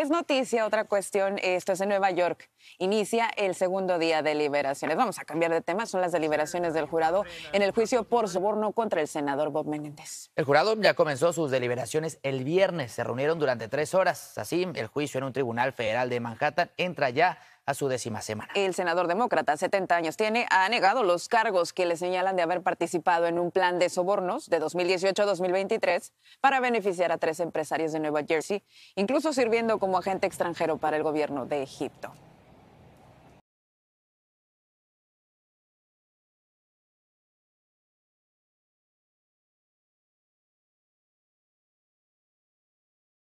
es noticia otra cuestión, esto es en Nueva York. Inicia el segundo día de liberaciones. Vamos a cambiar de tema, son las deliberaciones del jurado en el juicio por soborno contra el senador Bob Menéndez. El jurado ya comenzó sus deliberaciones el viernes, se reunieron durante tres horas. Así, el juicio en un tribunal federal de Manhattan entra ya a su décima semana. El senador demócrata, 70 años tiene, ha negado los cargos que le señalan de haber participado en un plan de sobornos de 2018 a 2023 para beneficiar a tres empresarios de Nueva Jersey, incluso sirviendo como agente extranjero para el gobierno de Egipto.